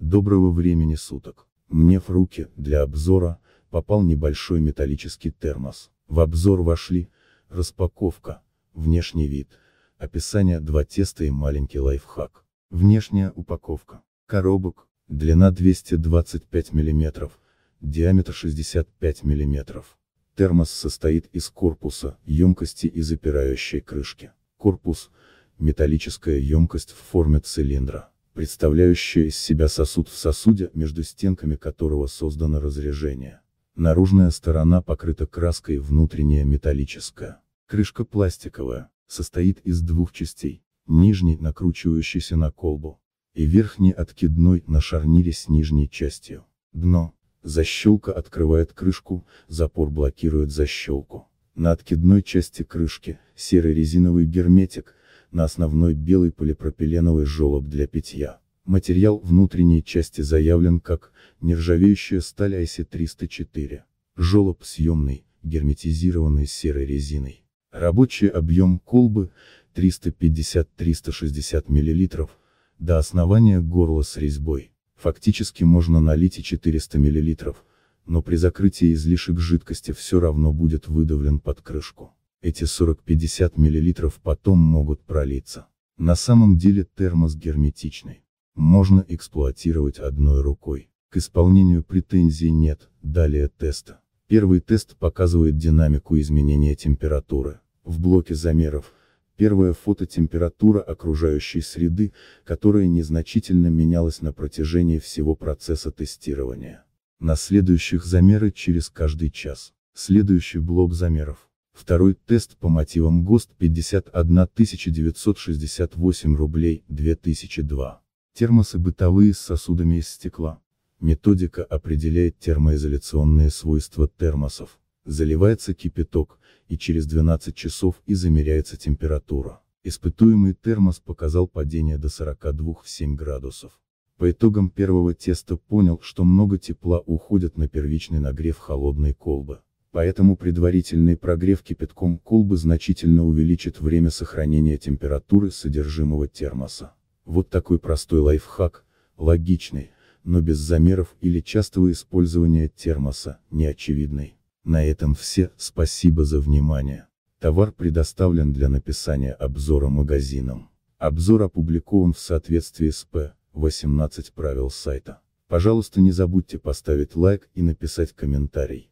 Доброго времени суток. Мне в руки, для обзора, попал небольшой металлический термос. В обзор вошли, распаковка, внешний вид, описание, два теста и маленький лайфхак. Внешняя упаковка. Коробок, длина 225 мм, диаметр 65 мм. Термос состоит из корпуса, емкости и запирающей крышки. Корпус – металлическая емкость в форме цилиндра представляющая из себя сосуд в сосуде, между стенками которого создано разрежение. Наружная сторона покрыта краской, внутренняя металлическая. Крышка пластиковая, состоит из двух частей, нижней, накручивающейся на колбу, и верхней откидной на шарнире с нижней частью. Дно. Защелка открывает крышку, запор блокирует защелку. На откидной части крышки, серый резиновый герметик, на основной белый полипропиленовый желоб для питья. Материал внутренней части заявлен как нержавеющая сталь IC304. Желоб съемный, герметизированный серой резиной. Рабочий объем колбы 350-360 мл, до основания горла с резьбой. Фактически можно налить и 400 мл, но при закрытии излишек жидкости все равно будет выдавлен под крышку. Эти 40-50 мл потом могут пролиться. На самом деле термос герметичный. Можно эксплуатировать одной рукой. К исполнению претензий нет, далее теста. Первый тест показывает динамику изменения температуры. В блоке замеров. Первое фото температура окружающей среды, которая незначительно менялась на протяжении всего процесса тестирования. На следующих замеры через каждый час. Следующий блок замеров. Второй тест по мотивам ГОСТ 51 968 рублей 2002. Термосы бытовые с сосудами из стекла. Методика определяет термоизоляционные свойства термосов. Заливается кипяток, и через 12 часов и замеряется температура. Испытуемый термос показал падение до 42,7 градусов. По итогам первого теста понял, что много тепла уходит на первичный нагрев холодной колбы поэтому предварительный прогрев кипятком колбы значительно увеличит время сохранения температуры содержимого термоса. Вот такой простой лайфхак, логичный, но без замеров или частого использования термоса, неочевидный. На этом все, спасибо за внимание. Товар предоставлен для написания обзора магазином. Обзор опубликован в соответствии с П. 18 правил сайта. Пожалуйста не забудьте поставить лайк и написать комментарий.